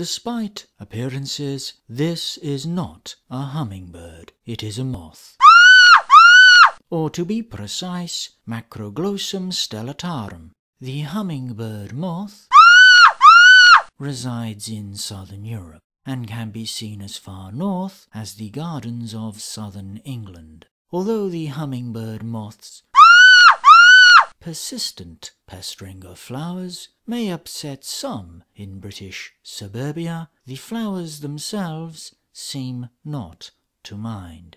Despite appearances, this is not a hummingbird, it is a moth. or to be precise, Macroglossum stellatarum. The hummingbird moth resides in southern Europe and can be seen as far north as the gardens of southern England. Although the hummingbird moth's persistent pestering of flowers may upset some in British suburbia, the flowers themselves seem not to mind.